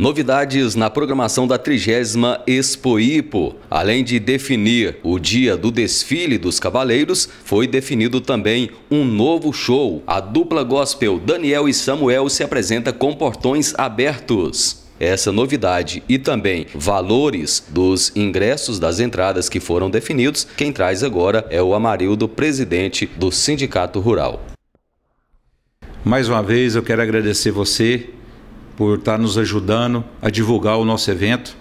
Novidades na programação da 30 Expo Ipo. Além de definir o dia do desfile dos cavaleiros, foi definido também um novo show. A dupla gospel Daniel e Samuel se apresenta com portões abertos. Essa novidade e também valores dos ingressos das entradas que foram definidos, quem traz agora é o Amarildo, presidente do Sindicato Rural. Mais uma vez eu quero agradecer você por estar tá nos ajudando a divulgar o nosso evento.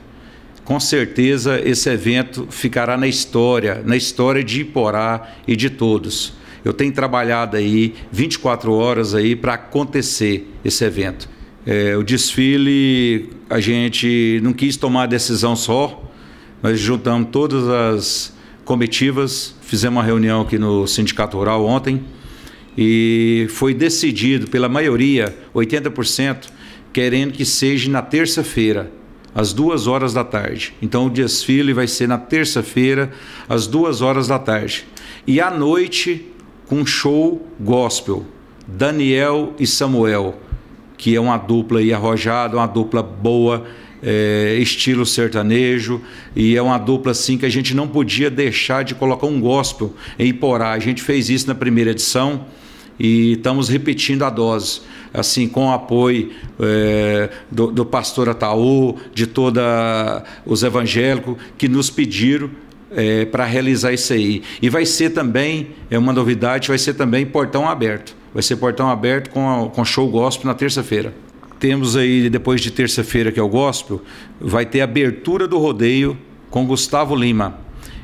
Com certeza esse evento ficará na história, na história de Iporá e de todos. Eu tenho trabalhado aí 24 horas aí para acontecer esse evento. É, o desfile a gente não quis tomar decisão só, nós juntamos todas as comitivas, fizemos uma reunião aqui no Sindicato Rural ontem e foi decidido pela maioria, 80%, querendo que seja na terça-feira, às duas horas da tarde. Então o desfile vai ser na terça-feira, às duas horas da tarde. E à noite, com show gospel, Daniel e Samuel, que é uma dupla aí arrojada, uma dupla boa. É, estilo sertanejo e é uma dupla assim que a gente não podia deixar de colocar um gospel em Porá. A gente fez isso na primeira edição, e estamos repetindo a dose, assim, com o apoio é, do, do, pastor Ataú, de todos os evangélicos que nos pediram é, para realizar isso aí. E vai ser também, é uma novidade, vai ser também portão aberto. Vai ser portão aberto com, a, com show gospel na terça-feira. Temos aí, depois de terça-feira, que é o gospel, vai ter abertura do rodeio com Gustavo Lima.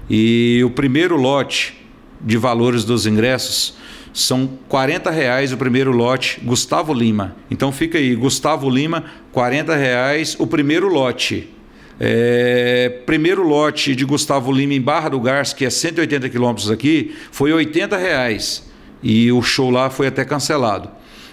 E o primeiro lote de valores dos ingressos são 40 reais o primeiro lote, Gustavo Lima. Então fica aí, Gustavo Lima, 40 reais o primeiro lote. É, primeiro lote de Gustavo Lima em Barra do Garça, que é 180 quilômetros aqui, foi 80 reais. E o show lá foi até cancelado.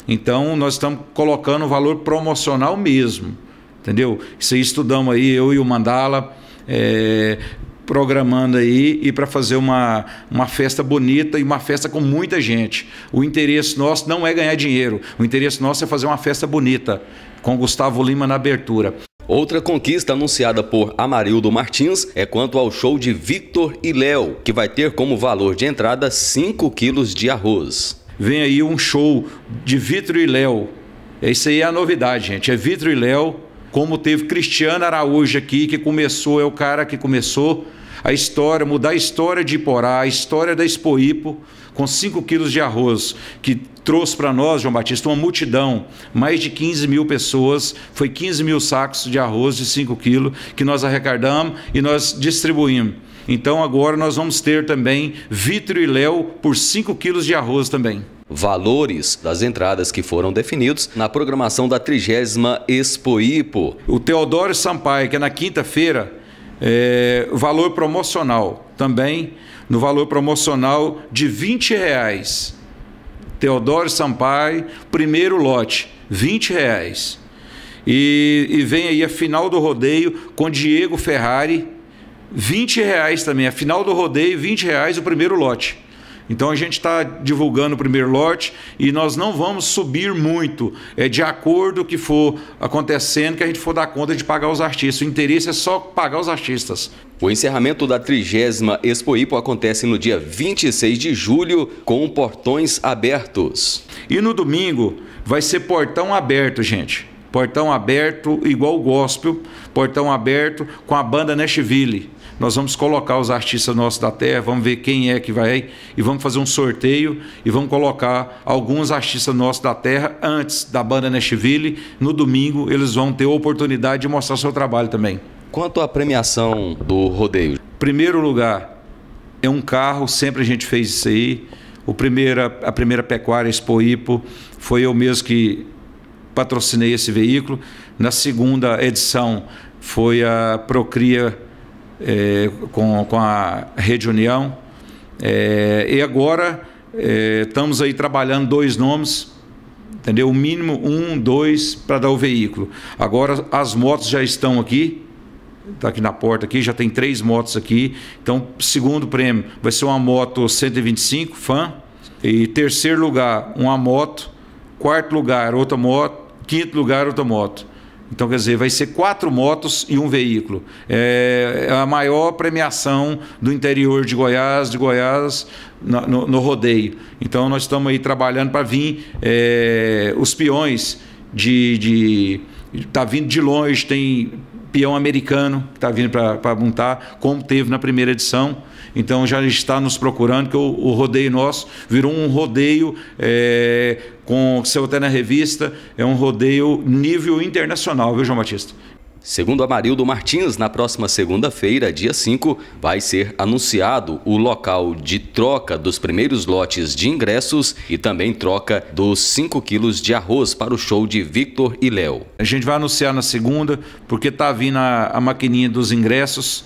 Então nós estamos colocando o valor promocional mesmo. Entendeu? Isso aí estudamos aí, eu e o Mandala. É, programando aí e para fazer uma, uma festa bonita e uma festa com muita gente. O interesse nosso não é ganhar dinheiro, o interesse nosso é fazer uma festa bonita, com Gustavo Lima na abertura. Outra conquista anunciada por Amarildo Martins é quanto ao show de Victor e Léo, que vai ter como valor de entrada 5 quilos de arroz. Vem aí um show de Vitor e Léo. Isso aí é a novidade, gente. É Vitor e Léo como teve Cristiano Araújo aqui, que começou, é o cara que começou a história, mudar a história de Iporá, a história da Expoipo, com 5 quilos de arroz, que trouxe para nós, João Batista, uma multidão, mais de 15 mil pessoas, foi 15 mil sacos de arroz de 5 quilos que nós arrecadamos e nós distribuímos. Então agora nós vamos ter também Vitro e Léo por 5 quilos de arroz também valores das entradas que foram definidos na programação da trigésima Expo Ipo. O Teodoro Sampaio, que é na quinta-feira, é, valor promocional também, no valor promocional de 20 reais. Teodoro Sampaio, primeiro lote, 20 reais. E, e vem aí a final do rodeio com Diego Ferrari, 20 reais também. A final do rodeio, 20 reais o primeiro lote. Então a gente está divulgando o primeiro lote e nós não vamos subir muito. É de acordo que for acontecendo que a gente for dar conta de pagar os artistas. O interesse é só pagar os artistas. O encerramento da trigésima Expo Ipo acontece no dia 26 de julho com portões abertos. E no domingo vai ser portão aberto, gente. Portão aberto igual o gospel, portão aberto com a banda Nashville. Nós vamos colocar os artistas nossos da terra, vamos ver quem é que vai e vamos fazer um sorteio e vamos colocar alguns artistas nossos da terra antes da banda Nashville. No domingo eles vão ter a oportunidade de mostrar seu trabalho também. Quanto à premiação do rodeio? Primeiro lugar é um carro, sempre a gente fez isso aí. O primeira, a primeira pecuária Expo Ipo foi eu mesmo que patrocinei esse veículo. Na segunda edição foi a Procria é, com, com a Rede União. É, e agora é, estamos aí trabalhando dois nomes, entendeu? O mínimo um, dois para dar o veículo. Agora as motos já estão aqui, está aqui na porta aqui, já tem três motos aqui. Então, segundo prêmio vai ser uma moto 125 fã e terceiro lugar uma moto, quarto lugar outra moto, quinto lugar outra moto. Então, quer dizer, vai ser quatro motos e um veículo. É, é a maior premiação do interior de Goiás, de Goiás, no, no rodeio. Então, nós estamos aí trabalhando para vir é, os peões de, tá vindo de longe, tem peão americano que está vindo para montar, como teve na primeira edição. Então já está nos procurando, que o, o rodeio nosso virou um rodeio é, com que saiu até na revista, é um rodeio nível internacional, viu, João Batista? Segundo Amarildo Martins, na próxima segunda-feira, dia 5, vai ser anunciado o local de troca dos primeiros lotes de ingressos e também troca dos 5 quilos de arroz para o show de Victor e Léo. A gente vai anunciar na segunda, porque está vindo a, a maquininha dos ingressos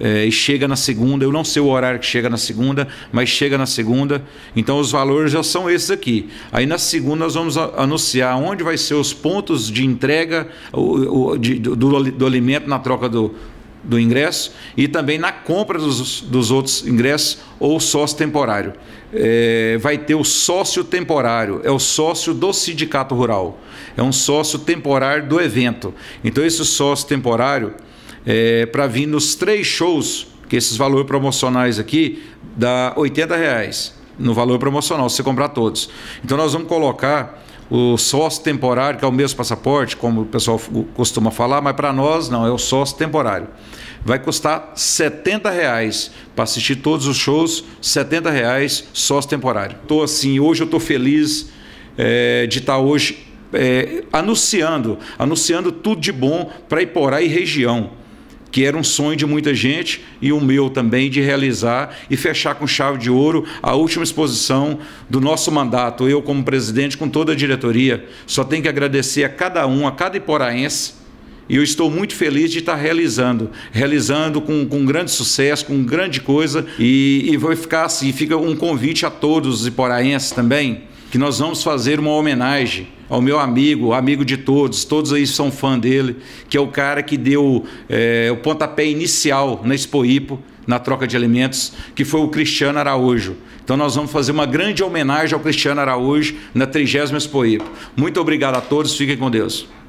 é, e chega na segunda. Eu não sei o horário que chega na segunda, mas chega na segunda. Então os valores já são esses aqui. Aí na segunda nós vamos anunciar onde vai ser os pontos de entrega o, o, de, do, do, do, alimento na troca do, do ingresso e também na compra dos, dos outros ingressos ou sócio temporário. É, vai ter o sócio temporário, é o sócio do sindicato rural, é um sócio temporário do evento. Então esse sócio temporário é, para vir nos três shows, que esses valores promocionais aqui dá 80 reais no valor promocional, se você comprar todos. Então nós vamos colocar o sócio temporário, que é o mesmo passaporte, como o pessoal costuma falar, mas para nós não, é o sócio temporário. Vai custar 70 reais para assistir todos os shows, 70 reais sócio temporário. estou assim, hoje eu estou feliz é, de estar tá hoje é, anunciando, anunciando tudo de bom para Iporá e região que era um sonho de muita gente e o meu também de realizar e fechar com chave de ouro a última exposição do nosso mandato, eu como presidente com toda a diretoria. Só tenho que agradecer a cada um, a cada iporaense. E eu estou muito feliz de estar realizando, realizando com, com grande sucesso, com grande coisa. E, e ficar assim, fica um convite a todos os iporaenses também, que nós vamos fazer uma homenagem ao meu amigo, amigo de todos, todos aí são fã dele, que é o cara que deu é, o pontapé inicial na Expoipo, na troca de alimentos, que foi o Cristiano Araújo. Então nós vamos fazer uma grande homenagem ao Cristiano Araújo na 30 Expoipo. Muito obrigado a todos, fiquem com Deus.